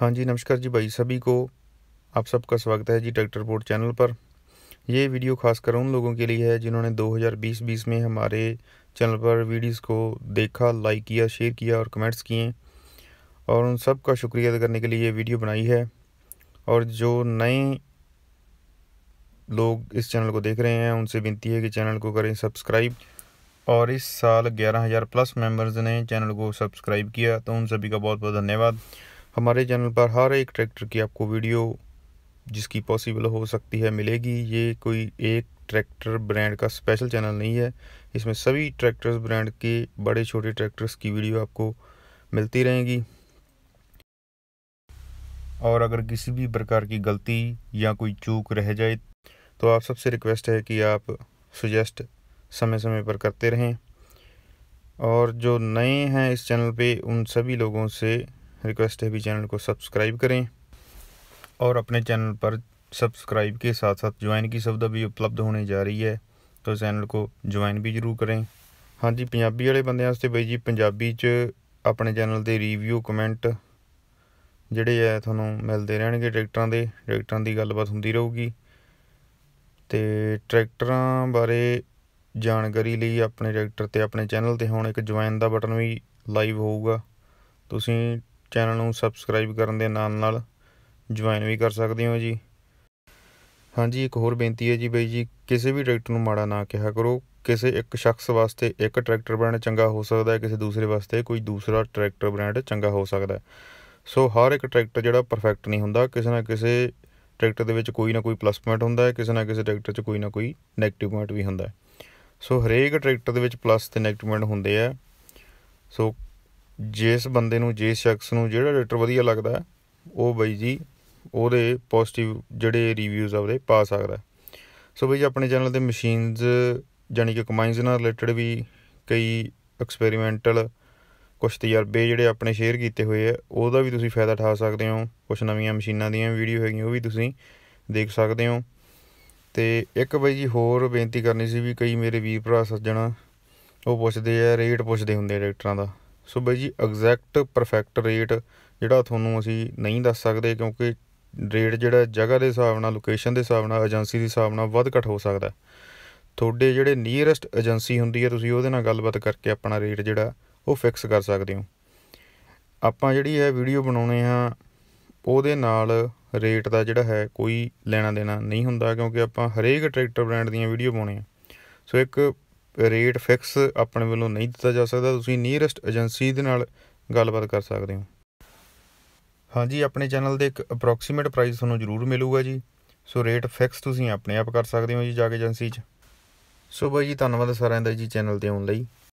हाँ जी नमस्कार जी भाई सभी को आप सबका स्वागत है जी ट्रैक्टर बोर्ड चैनल पर यह वीडियो खासकर उन लोगों के लिए है जिन्होंने 2020-20 में हमारे चैनल पर वीडियोस को देखा लाइक किया शेयर किया और कमेंट्स किए और उन सब का शुक्रिया अदा करने के लिए ये वीडियो बनाई है और जो नए लोग इस चैनल को देख रहे हैं उनसे विनती है कि चैनल को करें सब्सक्राइब और इस साल ग्यारह हज़ार प्लस मेम्बर्स ने चैनल को सब्सक्राइब किया तो उन सभी का बहुत बहुत धन्यवाद हमारे चैनल पर हर एक ट्रैक्टर की आपको वीडियो जिसकी पॉसिबल हो सकती है मिलेगी ये कोई एक ट्रैक्टर ब्रांड का स्पेशल चैनल नहीं है इसमें सभी ट्रैक्टर्स ब्रांड के बड़े छोटे ट्रैक्टर्स की वीडियो आपको मिलती रहेगी और अगर किसी भी प्रकार की गलती या कोई चूक रह जाए तो आप सबसे रिक्वेस्ट है कि आप सुजेस्ट समय समय पर करते रहें और जो नए हैं इस चैनल पे उन सभी लोगों से रिक्वेस्ट है भी चैनल को सब्सक्राइब करें और अपने चैनल पर सब्सक्राइब के साथ साथ ज्वाइन की सुविधा भी ਉਪਲਬਧ ਹੋਣੇ ਜਾ ਰਹੀ ਹੈ ਤਾਂ ਚੈਨਲ ਕੋ ਜੁਆਇਨ ਵੀ ਜਰੂਰ ਕरें ਹਾਂਜੀ ਪੰਜਾਬੀ ਵਾਲੇ ਬੰਦਿਆਂ ਵਾਸਤੇ ਬਈ ਜੀ ਪੰਜਾਬੀ 'ਚ ਆਪਣੇ ਚੈਨਲ ਦੇ ਰਿਵਿਊ ਕਮੈਂਟ ਜਿਹੜੇ ਆ ਤੁਹਾਨੂੰ ਮਿਲਦੇ ਰਹਿਣਗੇ ਟਰੈਕਟਰਾਂ ਦੇ ਟਰੈਕਟਰਾਂ ਦੀ ਗੱਲਬਾਤ ਹੁੰਦੀ ਰਹੂਗੀ ਤੇ ਟਰੈਕਟਰਾਂ ਬਾਰੇ ਜਾਣਕਾਰੀ ਲਈ ਆਪਣੇ ਟਰੈਕਟਰ ਤੇ ਆਪਣੇ ਚੈਨਲ ਤੇ ਹੁਣ ਇੱਕ ਜੁਆਇਨ ਦਾ ਬਟਨ ਵੀ ਲਾਈਵ ਹੋਊਗਾ ਤੁਸੀਂ ਚੈਨਲ ਨੂੰ ਸਬਸਕ੍ਰਾਈਬ ਕਰਨ ਦੇ ਨਾਲ ਨਾਲ ਜੁਆਇਨ ਵੀ ਕਰ ਸਕਦੇ ਹੋ ਜੀ ਹਾਂਜੀ ਇੱਕ ਹੋਰ ਬੇਨਤੀ ਹੈ ਜੀ ਬਈ ਜੀ ਕਿਸੇ ਵੀ ਟਰੈਕਟਰ ਨੂੰ ਮਾੜਾ ਨਾ ਕਿਹਾ ਕਰੋ ਕਿਸੇ ਇੱਕ ਸ਼ਖਸ ਵਾਸਤੇ ਇੱਕ ਟਰੈਕਟਰ ਬ੍ਰਾਂਡ ਚੰਗਾ ਹੋ ਸਕਦਾ ਹੈ ਕਿਸੇ ਦੂਸਰੇ ਵਾਸਤੇ ਕੋਈ ਦੂਸਰਾ ਟਰੈਕਟਰ ਬ੍ਰਾਂਡ ਚੰਗਾ ਹੋ ਸਕਦਾ ਸੋ ਹਰ ਇੱਕ ਟਰੈਕਟਰ ਜਿਹੜਾ ਪਰਫੈਕਟ ਨਹੀਂ ਹੁੰਦਾ ਕਿਸੇ ਨਾ ਕਿਸੇ ਟਰੈਕਟਰ ਦੇ ਵਿੱਚ ਕੋਈ ਨਾ ਕੋਈ ਪਲੱਸ ਪੁਆਇੰਟ ਹੁੰਦਾ ਹੈ ਕਿਸੇ ਨਾ ਕਿਸੇ ਟਰੈਕਟਰ 'ਚ ਕੋਈ ਨਾ ਕੋਈ ਨੈਗੇਟਿਵ ਪੁਆਇੰਟ ਵੀ ਹੁੰਦਾ ਹੈ ਸੋ ਹਰੇਕ ਟਰੈਕਟਰ ਦੇ ਵਿੱਚ ਪਲੱਸ ਤੇ ਨੈਗੇਟਿਵ ਪੁਆਇੰਟ ਹੁੰਦੇ ਆ ਸੋ ਜਿਸ ਬੰਦੇ ਨੂੰ ਜਿਸ ਸ਼ਖਸ ਨੂੰ ਜਿਹੜਾ ਡਾਕਟਰ ਵਧੀਆ ਲੱਗਦਾ ਉਹ ਬਈ ਜੀ ਉਹਦੇ ਪੋਜ਼ਿਟਿਵ ਜਿਹੜੇ ਰਿਵਿਊਜ਼ ਆ ਉਹਦੇ ਪਾ ਸਕਦਾ ਸੋ ਬਈ ਜੀ ਆਪਣੇ ਚੈਨਲ ਤੇ ਮਸ਼ੀਨਸ ਜਾਨੀ ਕਿ ਕਮਾਈਨਸ ਨਾਲ ਰਿਲੇਟਡ ਵੀ ਕਈ ਐਕਸਪੈਰੀਮੈਂਟਲ ਕੁਝ ਤਜਰਬੇ ਜਿਹੜੇ ਆਪਣੇ ਸ਼ੇਅਰ ਕੀਤੇ ਹੋਏ ਆ ਉਹਦਾ ਵੀ ਤੁਸੀਂ ਫਾਇਦਾ ਠਾ ਸਕਦੇ ਹੋ ਕੁਝ ਨਵੀਆਂ ਮਸ਼ੀਨਾਂ ਦੀਆਂ ਵੀਡੀਓ ਹੈਗੀਆਂ ਉਹ ਵੀ ਤੁਸੀਂ ਦੇਖ ਸਕਦੇ ਹੋ ਤੇ ਇੱਕ ਬਈ ਜੀ ਹੋਰ ਬੇਨਤੀ ਕਰਨੀ ਸੀ ਵੀ ਕਈ ਮੇਰੇ ਵੀਰ ਭਰਾ ਸੱਜਣਾ ਉਹ ਪੁੱਛਦੇ ਆ ਰੇਟ ਪੁੱਛਦੇ ਹੁੰਦੇ ਡਾਕਟਰਾਂ ਦਾ ਸੋ ਬਈ ਜੀ ਐਗਜ਼ੈਕਟ ਪਰਫੈਕਟ ਰੇਟ ਜਿਹੜਾ ਤੁਹਾਨੂੰ ਅਸੀਂ ਨਹੀਂ ਦੱਸ ਸਕਦੇ ਕਿਉਂਕਿ ਰੇਟ ਜਿਹੜਾ ਜਗ੍ਹਾ ਦੇ ਹਿਸਾਬ ਨਾਲ ਲੋਕੇਸ਼ਨ ਦੇ ਹਿਸਾਬ ਨਾਲ ਏਜੰਸੀ ਦੇ ਹਿਸਾਬ ਨਾਲ ਵੱਧ ਘਟ ਹੋ ਸਕਦਾ ਤੁਹਾਡੇ ਜਿਹੜੇ ਨੀਅਰੈਸਟ ਏਜੰਸੀ ਹੁੰਦੀ ਹੈ ਤੁਸੀਂ ਉਹਦੇ ਨਾਲ ਗੱਲਬਾਤ ਕਰਕੇ ਆਪਣਾ ਰੇਟ ਜਿਹੜਾ ਉਹ ਫਿਕਸ ਕਰ ਸਕਦੇ ਹੋ ਆਪਾਂ ਜਿਹੜੀ ਹੈ ਵੀਡੀਓ ਬਣਾਉਣੇ ਆ ਉਹਦੇ ਨਾਲ ਰੇਟ ਦਾ ਜਿਹੜਾ ਹੈ ਕੋਈ ਲੈਣਾ ਦੇਣਾ ਨਹੀਂ ਹੁੰਦਾ ਕਿਉਂਕਿ ਆਪਾਂ ਹਰੇਕ ਟਰੈਕਟਰ ਬ੍ਰਾਂਡ ਦੀਆਂ ਵੀਡੀਓ ਪਾਉਣੇ ਆ ਸੋ ਇੱਕ ਰੇਟ ਫਿਕਸ ਆਪਣੇ ਵੱਲੋਂ ਨਹੀਂ ਦਿੱਤਾ ਜਾ ਸਕਦਾ ਤੁਸੀਂ ਨੀਅਰੈਸਟ ਏਜੰਸੀ ਦੇ ਨਾਲ ਗੱਲਬਾਤ ਕਰ ਸਕਦੇ ਹੋ ਹਾਂਜੀ ਆਪਣੇ ਚੈਨਲ ਦੇ ਇੱਕ ਅਪਰੋਕਸੀਮੇਟ ਪ੍ਰਾਈਸ ਤੁਹਾਨੂੰ ਜ਼ਰੂਰ ਮਿਲੂਗਾ ਜੀ ਸੋ ਰੇਟ ਫਿਕਸ ਤੁਸੀਂ ਆਪਣੇ ਆਪ ਕਰ ਸਕਦੇ ਹੋ ਜੀ ਜਾ ਕੇ ਏਜੰਸੀ 'ਚ ਸੋ ਬਾਈ ਜੀ ਧੰਨਵਾਦ ਸਾਰਿਆਂ ਦਾ ਜੀ ਚੈਨਲ ਤੇ ਆਉਣ ਲਈ